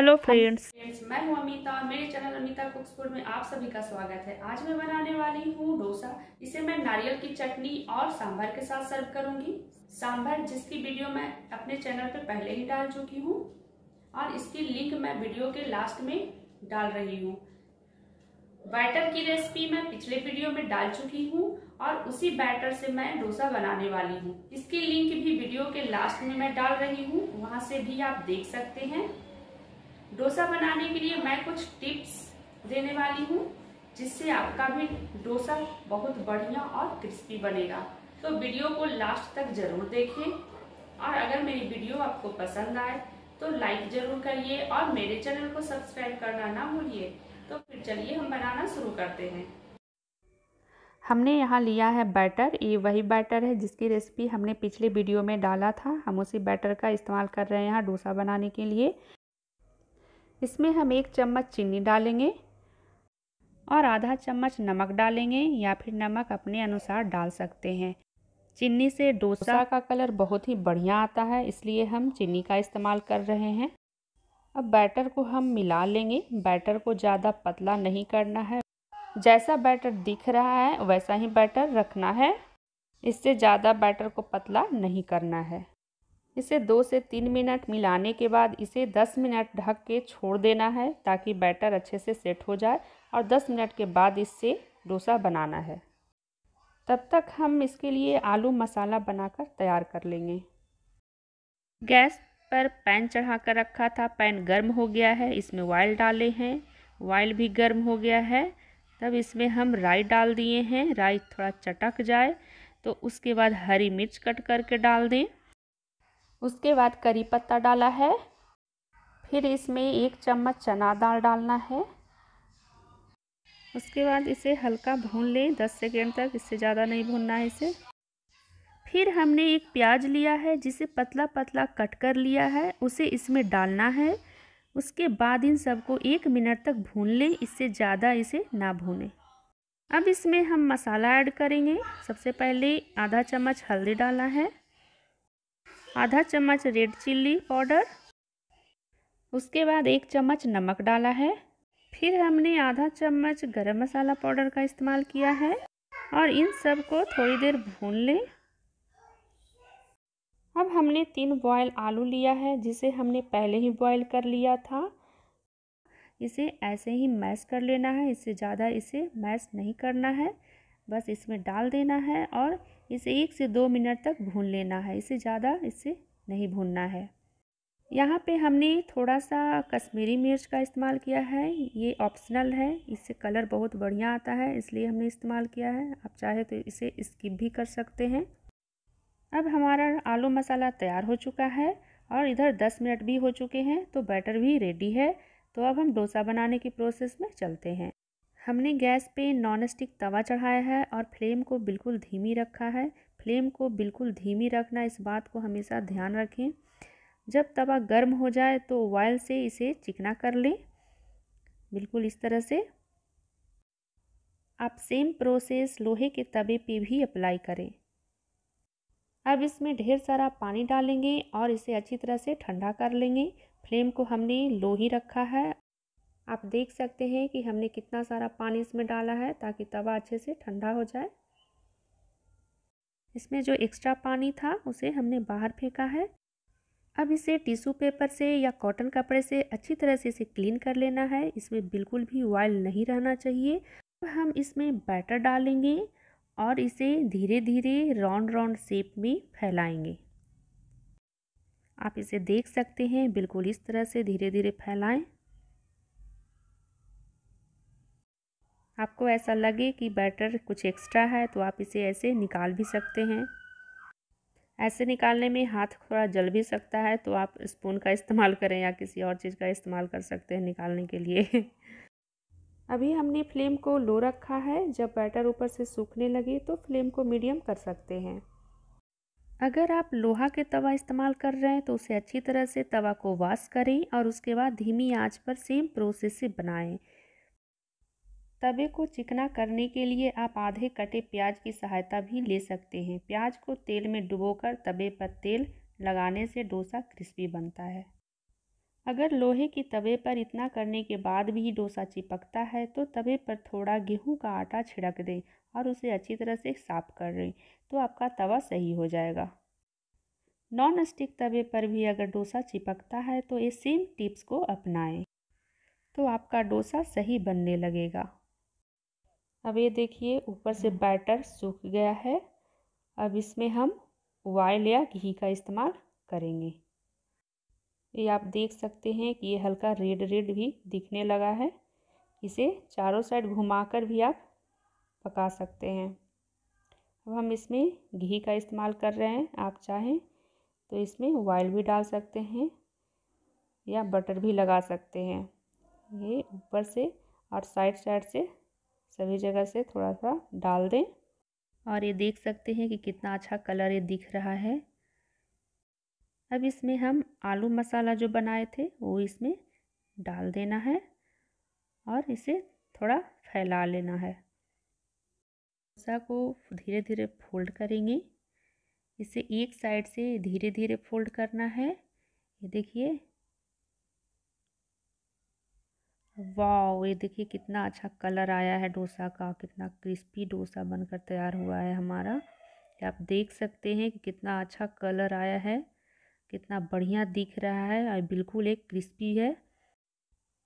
Hello friends मैं हूं अमिता मेरे चैनल अमिता फूड में आप सभी का स्वागत है आज मैं बनाने वाली हूं डोसा इसे मैं नारियल की चटनी और सांभर के साथ सर्व करूंगी सांभर जिसकी वीडियो मैं अपने चैनल पर पहले ही डाल चुकी हूं और इसकी लिंक मैं वीडियो के लास्ट में डाल रही हूँ बैटर की रेसिपी मैं पिछले वीडियो में डाल चुकी हूँ और उसी बैटर से मैं डोसा बनाने वाली हूँ इसकी लिंक भी वीडियो के लास्ट में मैं डाल रही हूँ वहाँ से भी आप देख सकते हैं डोसा बनाने के लिए मैं कुछ टिप्स देने वाली हूँ जिससे आपका भी डोसा बहुत बढ़िया और क्रिस्पी बनेगा तो वीडियो को लास्ट तक जरूर देखें और अगर मेरी वीडियो आपको पसंद आए तो लाइक जरूर करिए और मेरे चैनल को सब्सक्राइब करना ना भूलिए तो फिर चलिए हम बनाना शुरू करते हैं हमने यहाँ लिया है बैटर ये वही बैटर है जिसकी रेसिपी हमने पिछले वीडियो में डाला था हम उसी बैटर का इस्तेमाल कर रहे हैं यहाँ डोसा बनाने के लिए इसमें हम एक चम्मच चीनी डालेंगे और आधा चम्मच नमक डालेंगे या फिर नमक अपने अनुसार डाल सकते हैं चीनी से डोसा का कलर बहुत ही बढ़िया आता है इसलिए हम चीनी का इस्तेमाल कर रहे हैं अब बैटर को हम मिला लेंगे बैटर को ज़्यादा पतला नहीं करना है जैसा बैटर दिख रहा है वैसा ही बैटर रखना है इससे ज़्यादा बैटर को पतला नहीं करना है इसे दो से तीन मिनट मिलाने के बाद इसे दस मिनट ढक के छोड़ देना है ताकि बैटर अच्छे से सेट हो जाए और दस मिनट के बाद इससे डोसा बनाना है तब तक हम इसके लिए आलू मसाला बनाकर तैयार कर लेंगे गैस पर पैन चढ़ा कर रखा था पैन गर्म हो गया है इसमें ऑयल डाले हैं ऑयल भी गर्म हो गया है तब इसमें हम राई डाल दिए हैं राई थोड़ा चटक जाए तो उसके बाद हरी मिर्च कट करके डाल दें उसके बाद करी पत्ता डाला है फिर इसमें एक चम्मच चना दाल डालना है उसके बाद इसे हल्का भून लें दस सेकेंड तक इससे ज़्यादा नहीं भूनना है इसे फिर हमने एक प्याज लिया है जिसे पतला पतला कट कर लिया है उसे इसमें डालना है उसके बाद इन सबको एक मिनट तक भून लें इससे ज़्यादा इसे ना भूनें अब इसमें हम मसाला ऐड करेंगे सबसे पहले आधा चम्मच हल्दी डालना है आधा चम्मच रेड चिल्ली पाउडर उसके बाद एक चम्मच नमक डाला है फिर हमने आधा चम्मच गरम मसाला पाउडर का इस्तेमाल किया है और इन सब को थोड़ी देर भून लें अब हमने तीन बॉयल आलू लिया है जिसे हमने पहले ही बॉयल कर लिया था इसे ऐसे ही मैश कर लेना है इससे ज़्यादा इसे मैश नहीं करना है बस इसमें डाल देना है और इसे एक से दो मिनट तक भून लेना है इसे ज़्यादा इसे नहीं भूनना है यहाँ पे हमने थोड़ा सा कश्मीरी मिर्च का इस्तेमाल किया है ये ऑप्शनल है इससे कलर बहुत बढ़िया आता है इसलिए हमने इस्तेमाल किया है आप चाहे तो इसे स्किप भी कर सकते हैं अब हमारा आलू मसाला तैयार हो चुका है और इधर दस मिनट भी हो चुके हैं तो बैटर भी रेडी है तो अब हम डोसा बनाने की प्रोसेस में चलते हैं हमने गैस पे नॉन स्टिक तवा चढ़ाया है और फ्लेम को बिल्कुल धीमी रखा है फ्लेम को बिल्कुल धीमी रखना इस बात को हमेशा ध्यान रखें जब तवा गर्म हो जाए तो ऑयल से इसे चिकना कर लें बिल्कुल इस तरह से आप सेम प्रोसेस लोहे के तवे पे भी अप्लाई करें अब इसमें ढेर सारा पानी डालेंगे और इसे अच्छी तरह से ठंडा कर लेंगे फ्लेम को हमने लो ही रखा है आप देख सकते हैं कि हमने कितना सारा पानी इसमें डाला है ताकि तवा अच्छे से ठंडा हो जाए इसमें जो एक्स्ट्रा पानी था उसे हमने बाहर फेंका है अब इसे टिश्यू पेपर से या कॉटन कपड़े से अच्छी तरह से इसे क्लीन कर लेना है इसमें बिल्कुल भी ऑयल नहीं रहना चाहिए अब हम इसमें बैटर डालेंगे और इसे धीरे धीरे राउंड राउंड शेप में फैलाएंगे आप इसे देख सकते हैं बिल्कुल इस तरह से धीरे धीरे फैलाएं आपको ऐसा लगे कि बैटर कुछ एक्स्ट्रा है तो आप इसे ऐसे निकाल भी सकते हैं ऐसे निकालने में हाथ थोड़ा जल भी सकता है तो आप स्पून का इस्तेमाल करें या किसी और चीज़ का इस्तेमाल कर सकते हैं निकालने के लिए अभी हमने फ्लेम को लो रखा है जब बैटर ऊपर से सूखने लगे तो फ्लेम को मीडियम कर सकते हैं अगर आप लोहा के तवा इस्तेमाल कर रहे हैं तो उसे अच्छी तरह से तवा को वाश करें और उसके बाद धीमी आँच पर सेम प्रोसेस से बनाएँ तवे को चिकना करने के लिए आप आधे कटे प्याज की सहायता भी ले सकते हैं प्याज को तेल में डुबोकर तवे पर तेल लगाने से डोसा क्रिस्पी बनता है अगर लोहे के तवे पर इतना करने के बाद भी डोसा चिपकता है तो तवे पर थोड़ा गेहूं का आटा छिड़क दें और उसे अच्छी तरह से साफ कर लें तो आपका तवा सही हो जाएगा नॉन स्टिक तवे पर भी अगर डोसा चिपकता है तो ये सेम टिप्स को अपनाएं तो आपका डोसा सही बनने लगेगा अब ये देखिए ऊपर से बैटर हम्म। सूख गया है अब इसमें हम ऑयल या घी का इस्तेमाल करेंगे ये आप देख सकते हैं कि ये हल्का रेड रेड भी दिखने लगा है इसे चारों साइड घुमाकर भी आप पका सकते हैं अब हम इसमें घी का इस्तेमाल कर रहे हैं आप चाहें तो इसमें ऑयल भी डाल सकते हैं या बटर भी लगा सकते हैं ये ऊपर से और साइड साइड से सभी जगह से थोड़ा सा डाल दें और ये देख सकते हैं कि कितना अच्छा कलर ये दिख रहा है अब इसमें हम आलू मसाला जो बनाए थे वो इसमें डाल देना है और इसे थोड़ा फैला लेना है डोसा को धीरे धीरे फोल्ड करेंगे इसे एक साइड से धीरे धीरे फोल्ड करना है ये देखिए वाह ये देखिए कितना अच्छा कलर आया है डोसा का कितना क्रिस्पी डोसा बनकर तैयार हुआ है हमारा ये आप देख सकते हैं कि कितना अच्छा कलर आया है कितना बढ़िया दिख रहा है और बिल्कुल एक क्रिस्पी है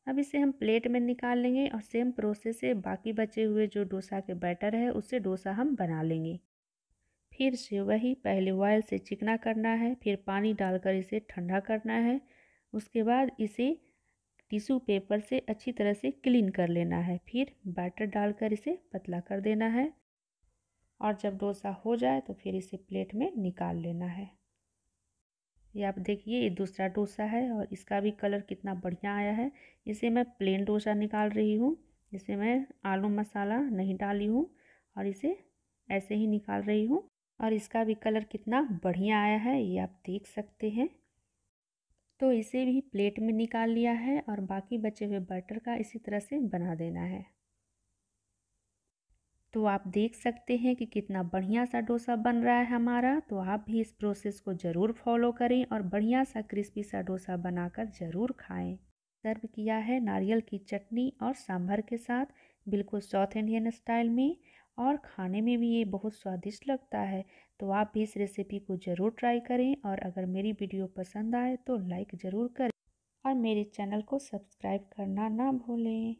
अब इसे हम प्लेट में निकाल लेंगे और सेम प्रोसेस से बाकी बचे हुए जो डोसा के बैटर है उससे डोसा हम बना लेंगे फिर से वही पहले ऑयल से चिकना करना है फिर पानी डालकर इसे ठंडा करना है उसके बाद इसे टिश्यू पेपर से अच्छी तरह से क्लीन कर लेना है फिर बैटर डालकर इसे पतला कर देना है और जब डोसा हो जाए तो फिर इसे प्लेट में निकाल लेना है ये आप देखिए ये दूसरा डोसा है और इसका भी कलर कितना बढ़िया आया है इसे मैं प्लेन डोसा निकाल रही हूँ इसे मैं आलू मसाला नहीं डाली हूँ और इसे ऐसे ही निकाल रही हूँ और इसका भी कलर कितना बढ़िया आया है ये आप देख सकते हैं तो इसे भी प्लेट में निकाल लिया है और बाकी बचे हुए बटर का इसी तरह से बना देना है तो आप देख सकते हैं कि कितना बढ़िया सा डोसा बन रहा है हमारा तो आप भी इस प्रोसेस को ज़रूर फॉलो करें और बढ़िया सा क्रिस्पी सा डोसा बनाकर ज़रूर खाएं सर्व किया है नारियल की चटनी और सांभर के साथ बिल्कुल साउथ इंडियन स्टाइल में और खाने में भी ये बहुत स्वादिष्ट लगता है तो आप भी इस रेसिपी को ज़रूर ट्राई करें और अगर मेरी वीडियो पसंद आए तो लाइक ज़रूर करें और मेरे चैनल को सब्सक्राइब करना ना भूलें